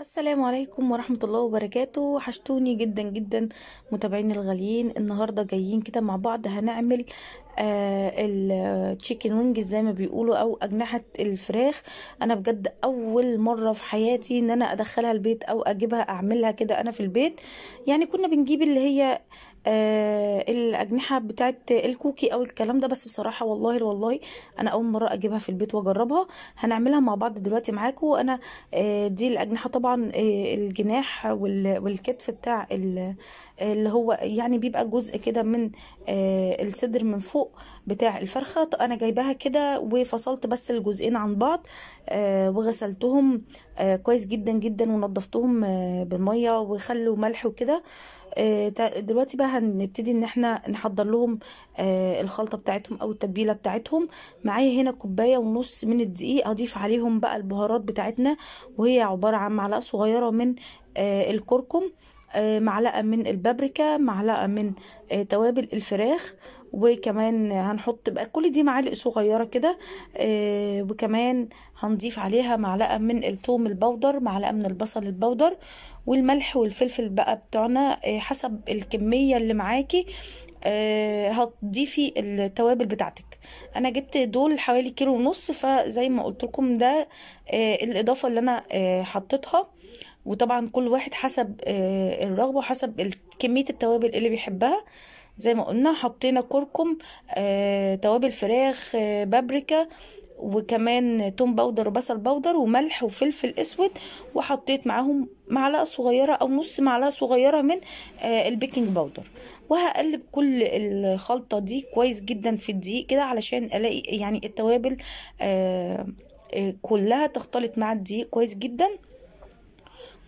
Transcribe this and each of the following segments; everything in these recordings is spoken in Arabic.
السلام عليكم ورحمة الله وبركاته وحشتوني جدا جدا متابعين الغاليين النهاردة جايين كده مع بعض هنعمل آه، التشيكن وينج زي ما بيقولوا او اجنحه الفراخ انا بجد اول مره في حياتي ان انا ادخلها البيت او اجيبها اعملها كده انا في البيت يعني كنا بنجيب اللي هي آه الاجنحه بتاعت الكوكي او الكلام ده بس بصراحه والله والله انا اول مره اجيبها في البيت واجربها هنعملها مع بعض دلوقتي معاكم وانا آه دي الاجنحه طبعا آه الجناح والكتف بتاع اللي هو يعني بيبقى جزء كده من آه، الصدر من فوق فوق بتاع الفرخة انا جايباها كده وفصلت بس الجزئين عن بعض آه، وغسلتهم آه، كويس جدا جدا ونضفتهم آه، بالمية وخلوا ملح وكده دلوقتي بقى هنبتدي ان احنا نحضر لهم الخلطه بتاعتهم او التتبيله بتاعتهم معايا هنا كوبايه ونص من الدقيق اضيف عليهم بقى البهارات بتاعتنا وهي عباره عن معلقه صغيره من الكركم معلقه من البابريكا معلقه من توابل الفراخ وكمان هنحط بقى كل دي معالق صغيره كده آه وكمان هنضيف عليها معلقه من الثوم البودر معلقه من البصل البودر والملح والفلفل بقى بتوعنا آه حسب الكميه اللي معاكي آه هتضيفي التوابل بتاعتك انا جبت دول حوالي كيلو ونص فزي ما قلت لكم ده آه الاضافه اللي انا آه حطيتها وطبعا كل واحد حسب آه، الرغبه وحسب كميه التوابل اللي بيحبها زي ما قلنا حطينا كركم آه، توابل فراخ آه، بابريكا وكمان توم باودر وبصل باودر وملح وفلفل اسود وحطيت معاهم معلقه صغيره او نص معلقه صغيره من آه البيكنج باودر وهقلب كل الخلطه دي كويس جدا في الدقيق كده علشان الاقي يعني التوابل آه, آه، كلها تختلط مع الدقيق كويس جدا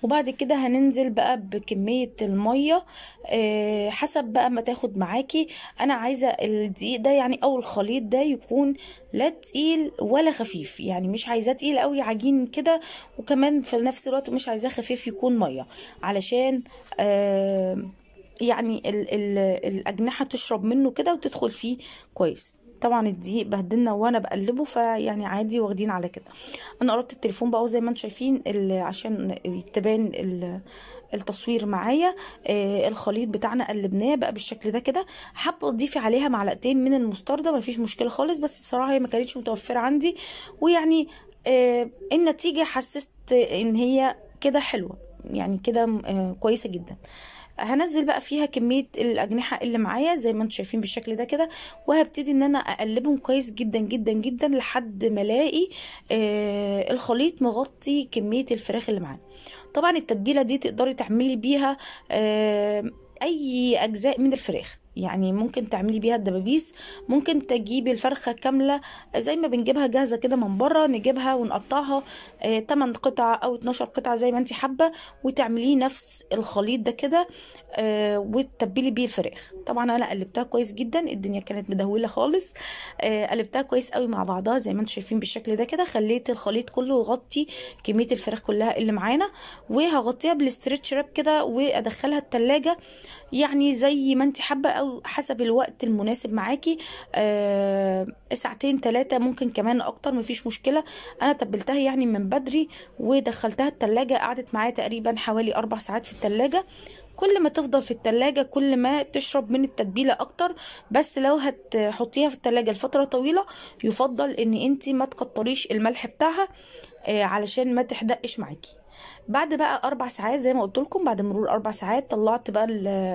وبعد كده هننزل بقى بكمية المية آه، حسب بقى ما تاخد معاكي انا عايزة الدقيق ده يعني او الخليط ده يكون لا تقيل ولا خفيف يعني مش عايزاه تقيل قوي عجين كده وكمان في نفس الوقت مش عايزاه خفيف يكون مية علشان آه، يعني الأجنحة تشرب منه كده وتدخل فيه كويس طبعا الدقيق بهدلنا وانا بقلبه فيعني عادي واخدين على كده انا قربت التليفون بقى زي ما انتم شايفين عشان تبان التصوير معايا آه الخليط بتاعنا قلبناه بقى بالشكل ده كده حابه تضيفي عليها معلقتين من المستردة مفيش مشكله خالص بس بصراحه هي ما كانتش متوفره عندي ويعني آه النتيجه حسست ان هي كده حلوه يعني كده آه كويسه جدا هنزل بقى فيها كميه الاجنحه اللي معايا زي ما انتم شايفين بالشكل ده كده وهبتدي ان انا اقلبهم كويس جدا جدا جدا لحد ما الاقي آه الخليط مغطي كميه الفراخ اللي معانا طبعا التتبيله دي تقدري تعملي بيها آه اي اجزاء من الفراخ يعني ممكن تعملي بيها الدبابيس ممكن تجيبي الفرخه كامله زي ما بنجيبها جاهزه كده من بره نجيبها ونقطعها 8 آه، قطع او 12 قطعه زي ما انت حابه وتعمليه نفس الخليط ده كده آه، وتتبلي بيه الفراخ طبعا انا قلبتها كويس جدا الدنيا كانت مدهوله خالص آه، قلبتها كويس قوي مع بعضها زي ما انتم شايفين بالشكل ده كده خليت الخليط كله يغطي كميه الفراخ كلها اللي معانا وهغطيها بالستريتش راب كده وادخلها التلاجة يعني زي ما انت حابه او حسب الوقت المناسب معاكي آه ساعتين ثلاثه ممكن كمان اكتر مفيش مشكله انا تبلتها يعني من بدري ودخلتها التلاجة قعدت معايا تقريبا حوالي اربع ساعات في التلاجة كل ما تفضل في التلاجة كل ما تشرب من التتبيلة اكتر بس لو هتحطيها في التلاجة لفترة طويلة يفضل ان انتي ما تقطريش الملح بتاعها آه، علشان ما تحدقش معاكي بعد بقى اربع ساعات زي ما قلت لكم بعد مرور اربع ساعات طلعت بقى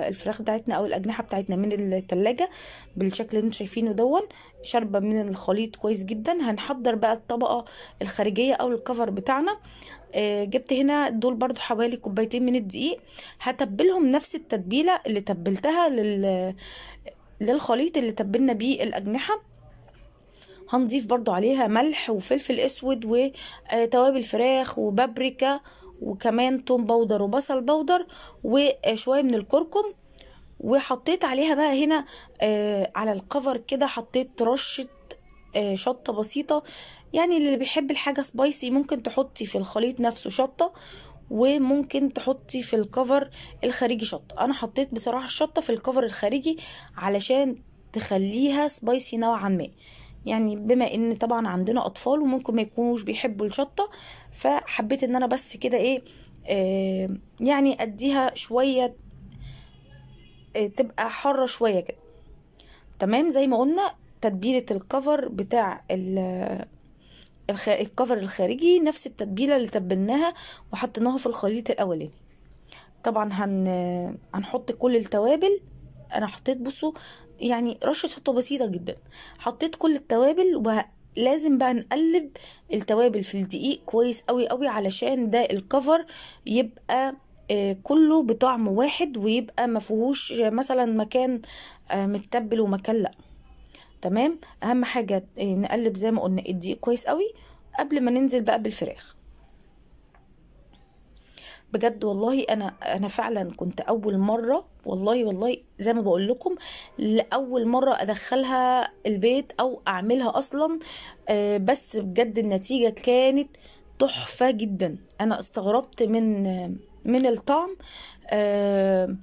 الفراخ بتاعتنا او الاجنحه بتاعتنا من التلاجة بالشكل اللي انتم شايفينه دون شاربه من الخليط كويس جدا هنحضر بقى الطبقه الخارجيه او الكفر بتاعنا آه، جبت هنا دول برضو حوالي كوبايتين من الدقيق هتبلهم نفس التتبيله اللي تبلتها لل للخليط اللي تبلنا بيه الاجنحه هنضيف برضو عليها ملح وفلفل اسود وتوابل آه، فراخ وبابريكا وكمان توم بودر وبصل بودر وشويه آه، من الكركم وحطيت عليها بقى هنا آه، على الكفر كده حطيت رشه شطه بسيطه يعني اللي بيحب الحاجه سبايسي ممكن تحطي في الخليط نفسه شطه وممكن تحطي في الكفر الخارجي شطه انا حطيت بصراحه الشطه في الكفر الخارجي علشان تخليها سبايسي نوعا ما يعني بما ان طبعا عندنا اطفال وممكن ما يكونوش بيحبوا الشطه فحبيت ان انا بس كده ايه آه، يعني اديها شويه آه، تبقى حاره شويه كده تمام زي ما قلنا تتبيله الكفر بتاع الكفر الخارجي نفس التتبيله اللي تبلناها وحطيناها في الخليط الاولاني طبعا هن... هنحط كل التوابل انا حطيت بصوا يعني رشه شطه بسيطه جدا حطيت كل التوابل ولازم لازم بقى نقلب التوابل في الدقيق كويس قوي قوي علشان ده الكفر يبقى آه، كله بطعم واحد ويبقى فيهوش مثلا مكان آه، متبل ومكان لا تمام اهم حاجه آه، نقلب زي ما قلنا الدقيق كويس قوي قبل ما ننزل بقى بالفراخ بجد والله انا انا فعلا كنت اول مره والله والله زي ما بقول لكم لاول مره ادخلها البيت او اعملها اصلا آه، بس بجد النتيجه كانت تحفه جدا انا استغربت من من الطعم آه،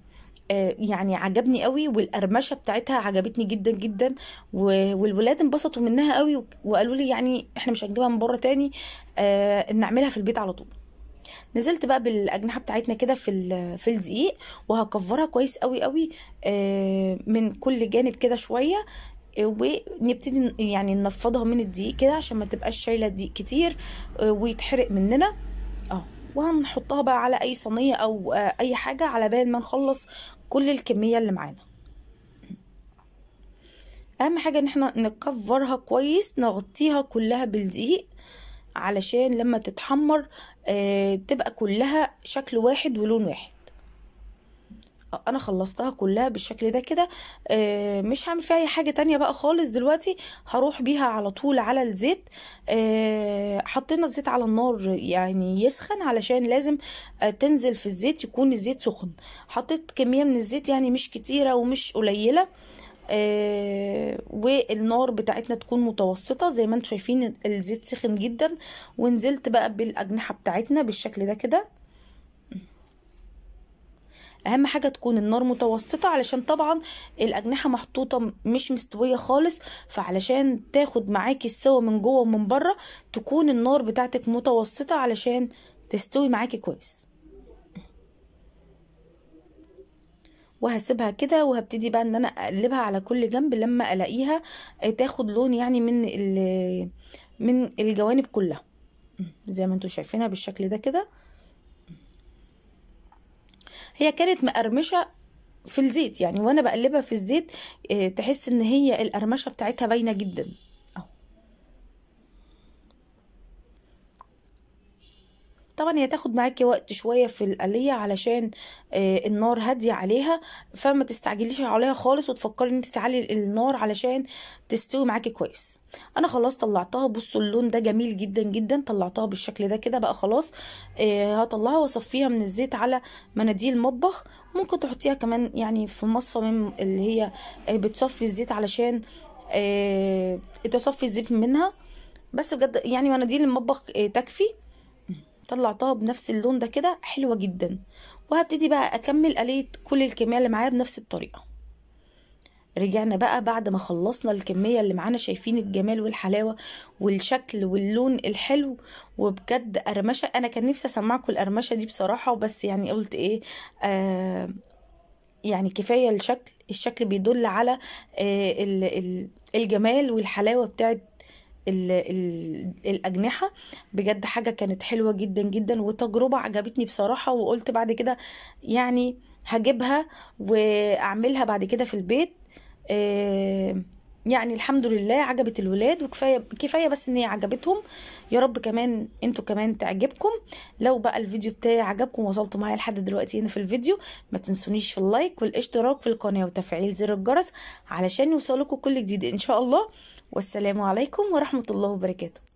آه، يعني عجبني قوي والقرمشه بتاعتها عجبتني جدا جدا والولاد انبسطوا منها قوي وقالوا لي يعني احنا مش هنجيبها من بره تاني نعملها في البيت على طول نزلت بقى بالاجنحه بتاعتنا كده في في الدقيق وهكفرها كويس قوي قوي آه، من كل جانب كده شويه ونبتدي يعني ننفضها من الدقيق كده عشان ما تبقاش شايله دقيق كتير آه، ويتحرق مننا اه وهنحطها بقى على اي صينيه او آه، اي حاجه على بال ما نخلص كل الكميه اللي معانا اهم حاجه ان احنا نكفرها كويس نغطيها كلها بالدقيق علشان لما تتحمر آه، تبقى كلها شكل واحد ولون واحد انا خلصتها كلها بالشكل ده كده آه، مش هعمل فيها اي حاجه تانية بقى خالص دلوقتي هروح بيها على طول على الزيت آه، حطينا الزيت على النار يعني يسخن علشان لازم تنزل في الزيت يكون الزيت سخن حطيت كميه من الزيت يعني مش كتيره ومش قليله والنار بتاعتنا تكون متوسطة زي ما انتم شايفين الزيت سخن جدا ونزلت بقى بالاجنحة بتاعتنا بالشكل ده كده اهم حاجه تكون النار متوسطه علشان طبعا الاجنحه محطوطه مش مستويه خالص فعلشان تاخد معاكي السوا من جوه ومن بره تكون النار بتاعتك متوسطه علشان تستوي معاكي كويس وهسيبها كده وهبتدي بقى ان انا اقلبها على كل جنب لما الاقيها آه، تاخد لون يعني من من الجوانب كلها زي ما انتم شايفينها بالشكل ده كده هي كانت مقرمشه في الزيت يعني وانا بقلبها في الزيت آه، تحس ان هي القرمشه بتاعتها باينه جدا طبعا هي تاخد معاكي وقت شويه في القليه علشان آه، النار هاديه عليها فما تستعجليش عليها خالص وتفكري ان انت تعلي النار علشان تستوي معاكي كويس انا خلاص طلعتها بصوا اللون ده جميل جدا جدا طلعتها بالشكل ده كده بقى خلاص آه، هطلعها واصفيها من الزيت على مناديل مطبخ ممكن تحطيها كمان يعني في مصفى من اللي هي آه، بتصفي الزيت علشان تصفي الزيت منها بس بجد يعني مناديل المطبخ تكفي طلعتها بنفس اللون ده كده حلوة جدا وهبتدي بقى اكمل قلية كل الكمية اللي معايا بنفس الطريقة رجعنا بقى بعد ما خلصنا الكمية اللي معانا شايفين الجمال والحلاوة والشكل واللون الحلو وبجد قرمشة انا كان نفسي اسمعكم القرمشة دي بصراحة وبس يعني قلت ايه آه يعني كفاية الشكل الشكل بيدل على آه الجمال والحلاوة بتاعت الـ الـ الأجنحة بجد حاجة كانت حلوة جدا جدا وتجربة عجبتني بصراحة وقلت بعد كده يعني هجيبها وأعملها بعد كده في البيت آه، يعني الحمد لله عجبت الولاد وكفاية كفاية بس إن هي عجبتهم يا رب كمان انتوا كمان تعجبكم لو بقى الفيديو بتاعي عجبكم وصلتوا معايا لحد دلوقتي هنا في الفيديو ما تنسونيش في اللايك والاشتراك في القناه وتفعيل زر الجرس علشان يوصلكم كل جديد ان شاء الله والسلام عليكم ورحمه الله وبركاته